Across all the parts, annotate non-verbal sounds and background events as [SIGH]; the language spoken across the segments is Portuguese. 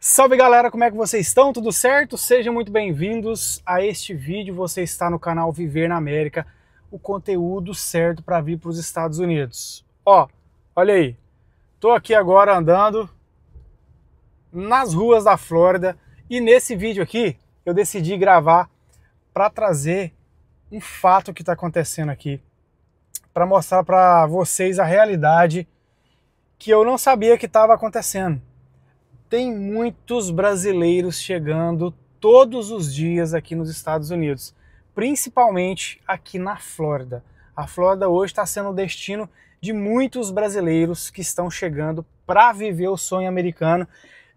Salve galera, como é que vocês estão? Tudo certo? Sejam muito bem-vindos a este vídeo. Você está no canal Viver na América, o conteúdo certo para vir para os Estados Unidos. Ó, olha aí, tô aqui agora andando nas ruas da Flórida e nesse vídeo aqui eu decidi gravar para trazer um fato que está acontecendo aqui, para mostrar para vocês a realidade que eu não sabia que estava acontecendo tem muitos brasileiros chegando todos os dias aqui nos Estados Unidos, principalmente aqui na Flórida. A Flórida hoje está sendo o destino de muitos brasileiros que estão chegando para viver o sonho americano.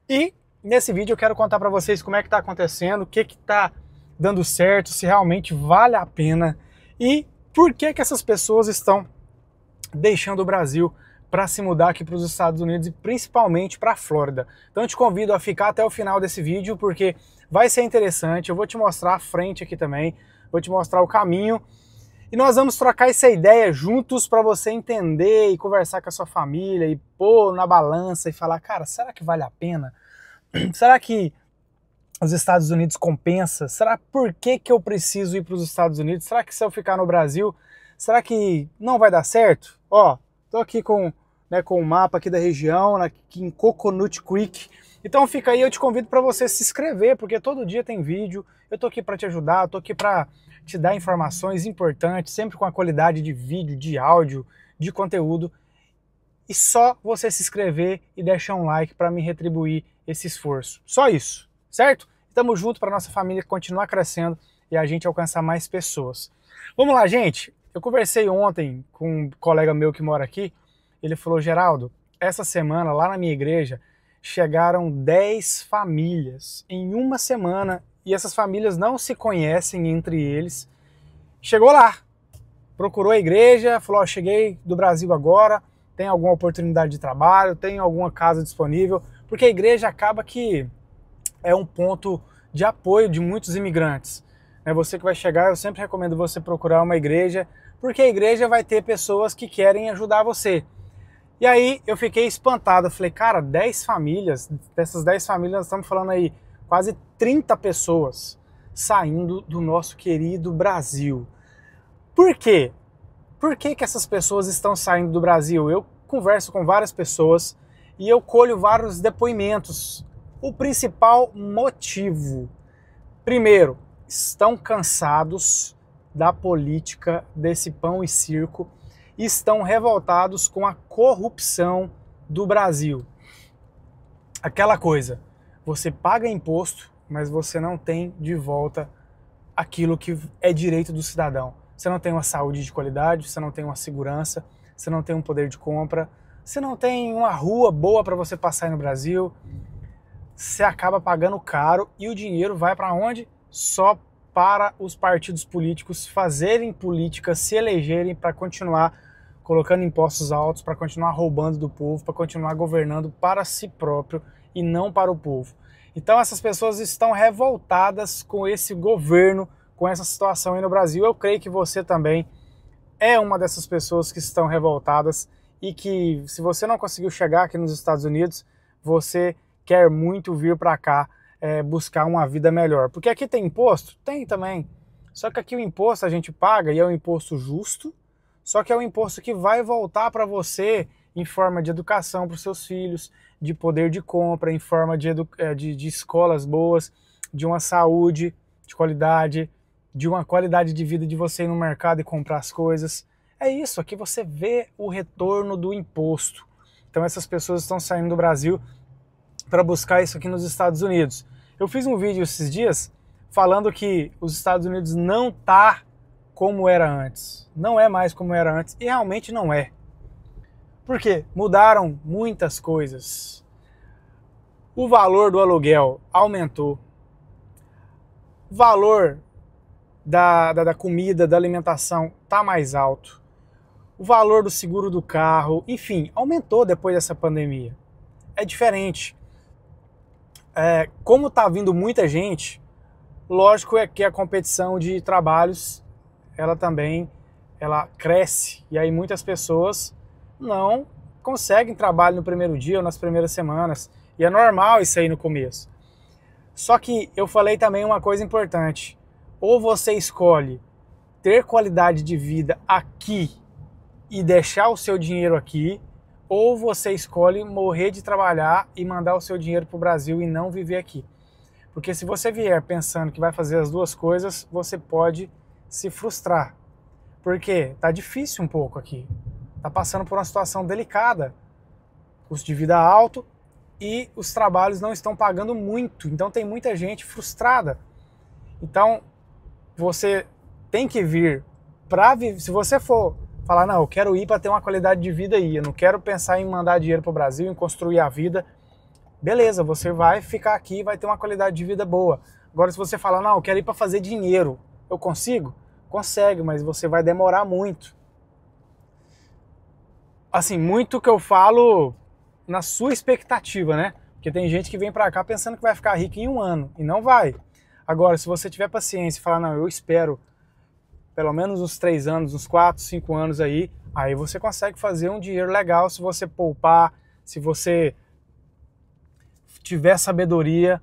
E nesse vídeo eu quero contar para vocês como é que está acontecendo, o que está dando certo, se realmente vale a pena e por que, que essas pessoas estão deixando o Brasil para se mudar aqui para os Estados Unidos e principalmente para a Flórida. Então eu te convido a ficar até o final desse vídeo porque vai ser interessante. Eu vou te mostrar a frente aqui também, vou te mostrar o caminho e nós vamos trocar essa ideia juntos para você entender e conversar com a sua família e pôr na balança e falar, cara, será que vale a pena? [CLEARS THROAT] será que os Estados Unidos compensa? Será por que, que eu preciso ir para os Estados Unidos? Será que se eu ficar no Brasil, será que não vai dar certo? Ó, tô aqui com né, com o um mapa aqui da região, aqui em Coconut Creek. Então fica aí, eu te convido para você se inscrever, porque todo dia tem vídeo. Eu tô aqui para te ajudar, tô aqui para te dar informações importantes, sempre com a qualidade de vídeo, de áudio, de conteúdo. E só você se inscrever e deixar um like para me retribuir esse esforço. Só isso, certo? estamos junto para nossa família continuar crescendo e a gente alcançar mais pessoas. Vamos lá, gente. Eu conversei ontem com um colega meu que mora aqui ele falou: Geraldo, essa semana lá na minha igreja chegaram 10 famílias em uma semana e essas famílias não se conhecem entre eles. Chegou lá, procurou a igreja, falou: oh, cheguei do Brasil agora, tem alguma oportunidade de trabalho, tem alguma casa disponível, porque a igreja acaba que é um ponto de apoio de muitos imigrantes. É você que vai chegar, eu sempre recomendo você procurar uma igreja, porque a igreja vai ter pessoas que querem ajudar você. E aí eu fiquei espantado, falei, cara, 10 famílias, dessas 10 famílias nós estamos falando aí quase 30 pessoas saindo do nosso querido Brasil. Por quê? Por que, que essas pessoas estão saindo do Brasil? Eu converso com várias pessoas e eu colho vários depoimentos. O principal motivo, primeiro, estão cansados da política desse pão e circo estão revoltados com a corrupção do Brasil. Aquela coisa, você paga imposto, mas você não tem de volta aquilo que é direito do cidadão. Você não tem uma saúde de qualidade, você não tem uma segurança, você não tem um poder de compra, você não tem uma rua boa para você passar no Brasil. Você acaba pagando caro e o dinheiro vai para onde? Só para os partidos políticos fazerem política, se elegerem para continuar colocando impostos altos para continuar roubando do povo, para continuar governando para si próprio e não para o povo. Então essas pessoas estão revoltadas com esse governo, com essa situação aí no Brasil. Eu creio que você também é uma dessas pessoas que estão revoltadas e que se você não conseguiu chegar aqui nos Estados Unidos, você quer muito vir para cá é, buscar uma vida melhor. Porque aqui tem imposto? Tem também. Só que aqui o imposto a gente paga e é um imposto justo, só que é um imposto que vai voltar para você em forma de educação para os seus filhos, de poder de compra, em forma de, eh, de, de, escolas boas, de uma saúde de qualidade, de uma qualidade de vida de você ir no mercado e comprar as coisas. É isso, aqui você vê o retorno do imposto. Então essas pessoas estão saindo do Brasil para buscar isso aqui nos Estados Unidos. Eu fiz um vídeo esses dias falando que os Estados Unidos não tá como era antes. Não é mais como era antes e realmente não é. Por quê? Mudaram muitas coisas. O valor do aluguel aumentou. O valor da, da, da comida, da alimentação está mais alto o valor do seguro do carro, enfim, aumentou depois dessa pandemia. É diferente. É, como está vindo muita gente, lógico é que a competição de trabalhos ela também ela cresce e aí muitas pessoas não conseguem trabalho no primeiro dia ou nas primeiras semanas e é normal isso aí no começo. Só que eu falei também uma coisa importante: ou você escolhe ter qualidade de vida aqui e deixar o seu dinheiro aqui, ou você escolhe morrer de trabalhar e mandar o seu dinheiro para o Brasil e não viver aqui. Porque se você vier pensando que vai fazer as duas coisas, você pode se frustrar. Porque tá difícil um pouco aqui. Tá passando por uma situação delicada. Custo de vida alto e os trabalhos não estão pagando muito. Então tem muita gente frustrada. Então você tem que vir para se você for falar não, eu quero ir para ter uma qualidade de vida aí, eu não quero pensar em mandar dinheiro para o Brasil, em construir a vida. Beleza, você vai ficar aqui, vai ter uma qualidade de vida boa. Agora se você falar não, eu quero ir para fazer dinheiro, eu consigo? Consegue, mas você vai demorar muito. Assim, muito que eu falo na sua expectativa, né? Porque tem gente que vem para cá pensando que vai ficar rico em um ano e não vai. Agora, se você tiver paciência e falar, não, eu espero pelo menos uns três anos, uns quatro, cinco anos aí, aí você consegue fazer um dinheiro legal se você poupar, se você tiver sabedoria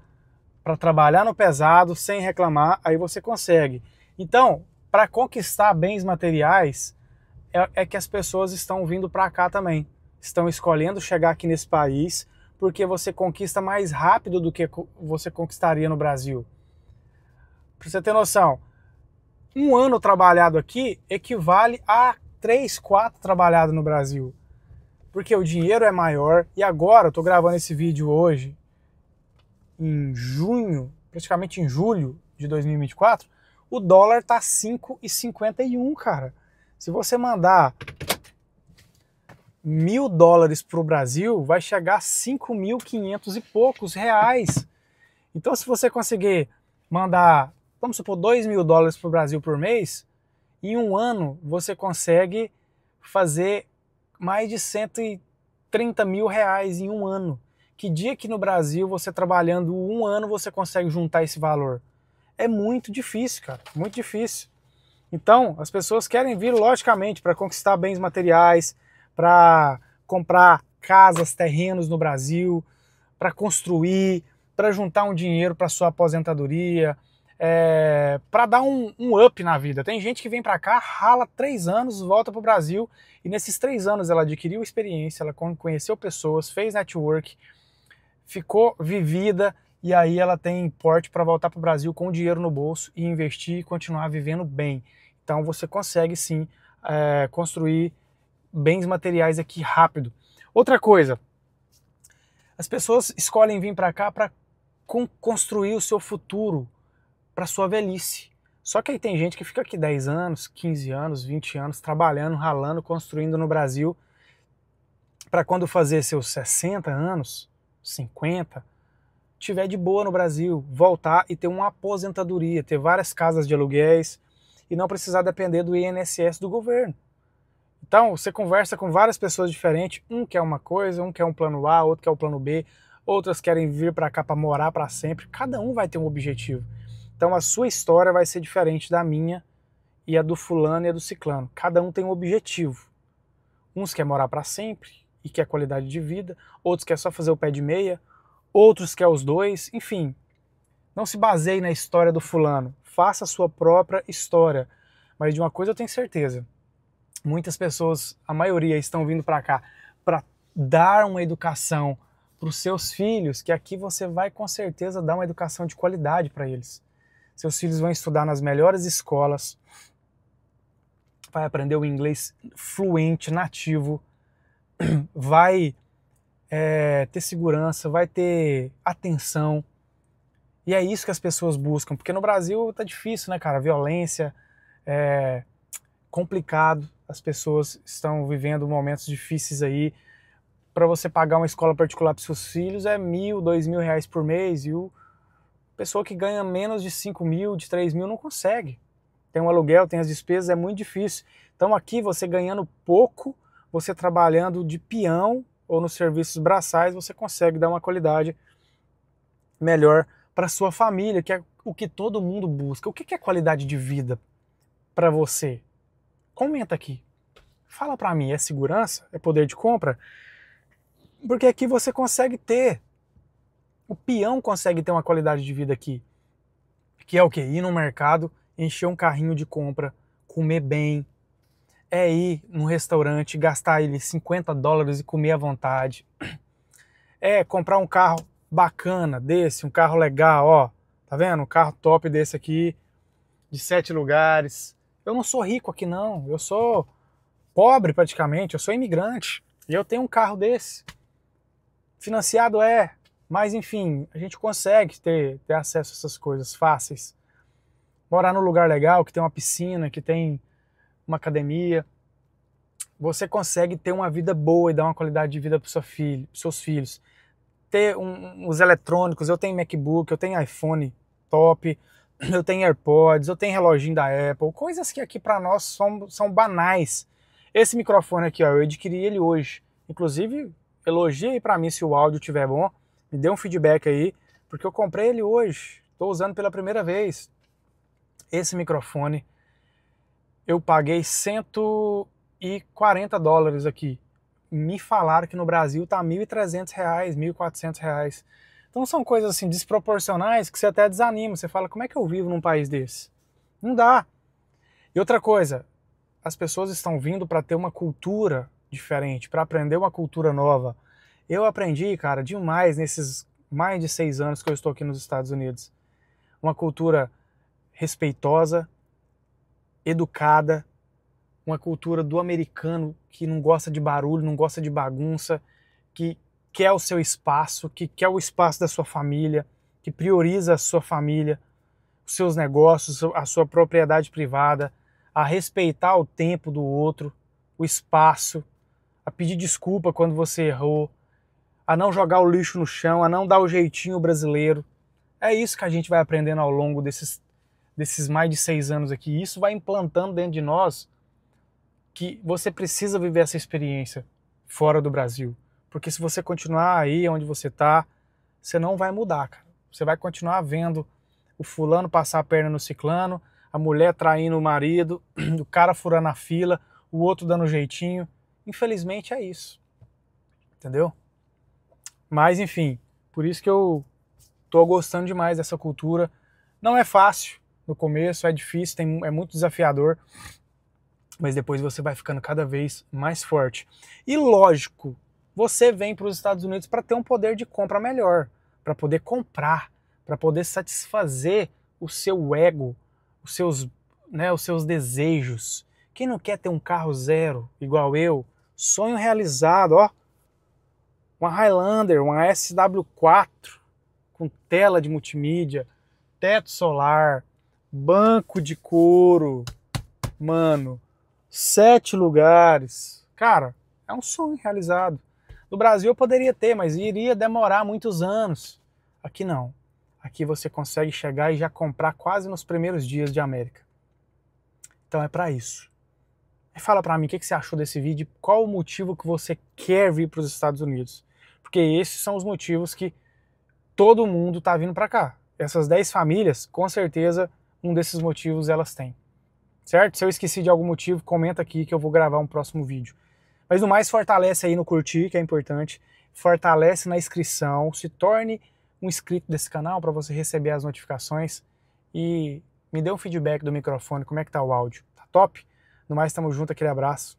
para trabalhar no pesado sem reclamar, aí você consegue. Então, para conquistar bens materiais é, é que as pessoas estão vindo para cá também. Estão escolhendo chegar aqui nesse país porque você conquista mais rápido do que você conquistaria no Brasil. Para você ter noção, um ano trabalhado aqui equivale a três, quatro trabalhados no Brasil. Porque o dinheiro é maior e agora eu estou gravando esse vídeo hoje, em junho, praticamente em julho de 2024, o dólar tá 5,51, cara. Se você mandar mil dólares para o Brasil, vai chegar a 5.500 e poucos reais. Então, se você conseguir mandar, vamos supor, 2 mil dólares para o Brasil por mês, em um ano você consegue fazer mais de 130 mil reais em um ano. Que dia que no Brasil, você trabalhando um ano, você consegue juntar esse valor? é muito difícil, cara, muito difícil. Então, as pessoas querem vir, logicamente, para conquistar bens materiais, para comprar casas, terrenos no Brasil, para construir, para juntar um dinheiro para sua aposentadoria, é, para dar um, um, up na vida. Tem gente que vem para cá, rala três anos, volta para o Brasil e nesses três anos ela adquiriu experiência, ela conheceu pessoas, fez network, ficou vivida, e aí ela tem porte para voltar para o Brasil com dinheiro no bolso e investir e continuar vivendo bem. Então você consegue sim é, construir bens materiais aqui rápido. Outra coisa, as pessoas escolhem vir para cá para construir o seu futuro, para sua velhice. Só que aí tem gente que fica aqui 10 anos, 15 anos, 20 anos trabalhando, ralando, construindo no Brasil para quando fazer seus 60 anos, 50, tiver de boa no Brasil, voltar e ter uma aposentadoria, ter várias casas de aluguéis e não precisar depender do INSS do governo. Então, você conversa com várias pessoas diferentes, um quer uma coisa, um quer um plano A, outro quer o um plano B, outras querem vir para cá para morar para sempre. Cada um vai ter um objetivo. Então, a sua história vai ser diferente da minha e a do fulano e a do ciclano. Cada um tem um objetivo. Uns quer morar para sempre e quer qualidade de vida, outros quer só fazer o pé de meia, outros quer os dois, enfim. Não se baseie na história do fulano, faça a sua própria história. Mas de uma coisa eu tenho certeza, muitas pessoas, a maioria, estão vindo para cá para dar uma educação para os seus filhos, que aqui você vai com certeza dar uma educação de qualidade para eles. Seus filhos vão estudar nas melhores escolas, vai aprender o inglês fluente, nativo, [CLEARS THROAT] vai é, ter segurança, vai ter atenção. E é isso que as pessoas buscam, porque no Brasil tá difícil, né, cara? Violência, é complicado, as pessoas estão vivendo momentos difíceis aí. Para você pagar uma escola particular para seus filhos é mil, dois mil reais por mês e o pessoa que ganha menos de cinco mil, de três mil não consegue. Tem um aluguel, tem as despesas, é muito difícil. Então aqui você ganhando pouco, você trabalhando de peão ou nos serviços braçais, você consegue dar uma qualidade melhor para sua família, que é o que todo mundo busca. O que é qualidade de vida para você? Comenta aqui. Fala para mim, é segurança? É poder de compra? Porque aqui você consegue ter. O peão consegue ter uma qualidade de vida aqui. Que é o que? Ir no mercado, encher um carrinho de compra, comer bem, é ir num restaurante, gastar ele 50 dólares e comer à vontade. É comprar um carro bacana desse, um carro legal, ó. Tá vendo? Um carro top desse aqui, de sete lugares. Eu não sou rico aqui, não. Eu sou pobre praticamente, eu sou imigrante. E eu tenho um carro desse. Financiado é, mas enfim, a gente consegue ter, ter acesso a essas coisas fáceis. Morar num lugar legal, que tem uma piscina, que tem uma academia, você consegue ter uma vida boa e dar uma qualidade de vida para seu filho, seus filhos. Ter um, os eletrônicos, eu tenho MacBook, eu tenho iPhone top, [CLEARS THROAT] eu tenho AirPods, eu tenho reloginho da Apple, coisas que aqui para nós são, são banais. Esse microfone aqui, ó, eu adquiri ele hoje. Inclusive, elogie aí para mim se o áudio estiver bom, me dê um feedback aí, porque eu comprei ele hoje, estou usando pela primeira vez. Esse microfone eu paguei 140 dólares aqui. Me falaram que no Brasil tá 1.300 reais, 1.400 reais. Então são coisas assim desproporcionais que você até desanima. Você fala, como é que eu vivo num país desse? Não dá. E outra coisa, as pessoas estão vindo para ter uma cultura diferente, para aprender uma cultura nova. Eu aprendi, cara, demais nesses mais de seis anos que eu estou aqui nos Estados Unidos. Uma cultura respeitosa, educada, uma cultura do americano que não gosta de barulho, não gosta de bagunça, que quer o seu espaço, que quer o espaço da sua família, que prioriza a sua família, os seus negócios, a sua propriedade privada, a respeitar o tempo do outro, o espaço, a pedir desculpa quando você errou, a não jogar o lixo no chão, a não dar o jeitinho brasileiro. É isso que a gente vai aprendendo ao longo desses desses mais de seis anos aqui. Isso vai implantando dentro de nós que você precisa viver essa experiência fora do Brasil. Porque se você continuar aí onde você está, você não vai mudar, cara. Você vai continuar vendo o fulano passar a perna no ciclano, a mulher traindo o marido, [CLEARS THROAT] o cara furando a fila, o outro dando jeitinho. Infelizmente é isso. Entendeu? Mas enfim, por isso que eu tô gostando demais dessa cultura. Não é fácil, no começo, é difícil, tem, é muito desafiador, mas depois você vai ficando cada vez mais forte. E lógico, você vem para os Estados Unidos para ter um poder de compra melhor, para poder comprar, para poder satisfazer o seu ego, os seus, né, os seus desejos. Quem não quer ter um carro zero igual eu? Sonho realizado, ó. Uma Highlander, uma SW4 com tela de multimídia, teto solar, banco de couro, mano, sete lugares. Cara, é um sonho realizado. No Brasil eu poderia ter, mas iria demorar muitos anos. Aqui não. Aqui você consegue chegar e já comprar quase nos primeiros dias de América. Então é para isso. E fala para mim o que, você achou desse vídeo, qual o motivo que você quer vir para os Estados Unidos. Porque esses são os motivos que todo mundo está vindo para cá. Essas 10 famílias, com certeza, um desses motivos elas têm. Certo? Se eu esqueci de algum motivo, comenta aqui que eu vou gravar um próximo vídeo. Mas no mais, fortalece aí no curtir, que é importante. Fortalece na inscrição, se torne um inscrito desse canal para você receber as notificações e me dê um feedback do microfone, como é que tá o áudio. Tá top? No mais, tamo junto, aquele abraço.